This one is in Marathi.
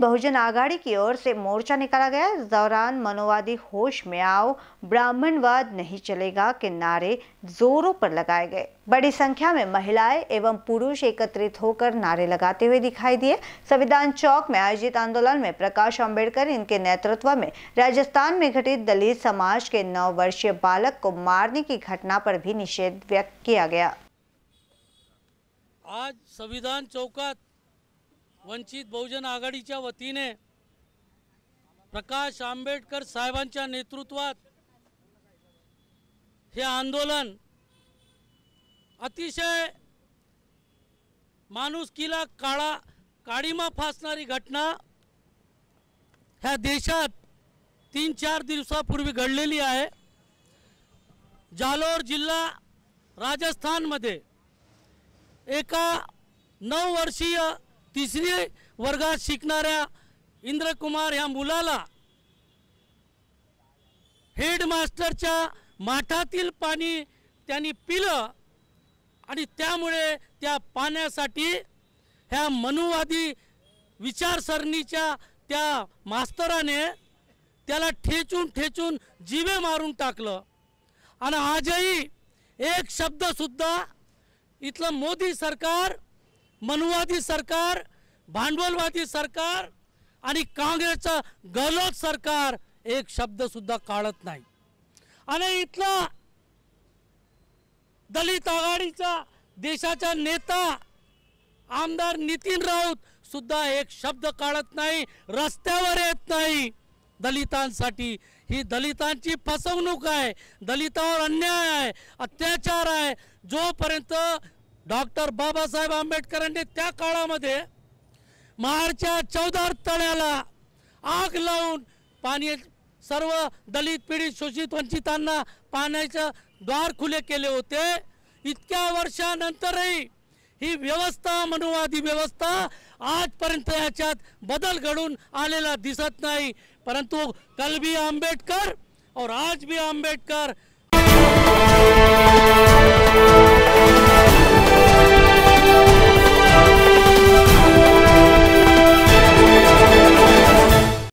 बहुजन आघाड़ी की ओर से मोर्चा निकाला गया इस दौरान मनोवादी होश में आओ ब्राह्मणवाद नहीं चलेगा के नारे जोरों पर लगाए गए बड़ी संख्या में महिलाएं एवं पुरुष एकत्रित होकर नारे लगाते हुए दिखाई दिए संविधान चौक में आयोजित आंदोलन में प्रकाश अंबेडकर इनके नेतृत्व में राजस्थान में घटित दलित समाज के नौ वर्षीय बालक को मारने की घटना पर भी निषेध व्यक्त किया गया आज संविधान चौका वंचित बहुजन आघाडीच्या वतीने प्रकाश आंबेडकर साहेबांच्या नेतृत्वात हे आंदोलन अतिशय माणुसकीला काळा काळीमा फासणारी घटना ह्या देशात तीन चार दिवसापूर्वी घडलेली आहे जालोर जिल्हा राजस्थानमध्ये एका नऊ वर्षीय तिसरी वर्गात शिकणाऱ्या इंद्रकुमार ह्या मुलाला हेडमास्टरच्या माठातील पाणी त्यांनी पिलं आणि त्यामुळे त्या पाण्यासाठी ह्या मनुवादी विचारसरणीच्या त्या मास्तराने त्याला ठेचून ठेचून जीवे मारून टाकलं आणि आजही एक शब्दसुद्धा इथलं मोदी सरकार मनुवादी सरकार भांडवलवादी सरकार आणि काँग्रेसचं गलत सरकार एक सुद्धा काढत नाही आणि इथला दलित आघाडीचा देशाचा नेता आमदार नितीन राऊत सुद्धा एक शब्द काढत नाही रस्त्यावर येत नाही दलितांसाठी ही दलितांची फसवणूक आहे दलितांवर अन्याय आहे अत्याचार आहे जोपर्यंत डॉक्टर बाबासाहेब आंबेडकरांनी त्या काळामध्ये महाडच्या चौदार तळ्याला आग लावून पाणी सर्व दलित पीडित शोषित वंचितांना पाण्याचं द्वार खुले केले होते इतक्या वर्षानंतरही ही व्यवस्था मनुवादी व्यवस्था आजपर्यंत याच्यात बदल घडून आलेला दिसत नाही परंतु कल भी आंबेडकर और आज भी आंबेडकर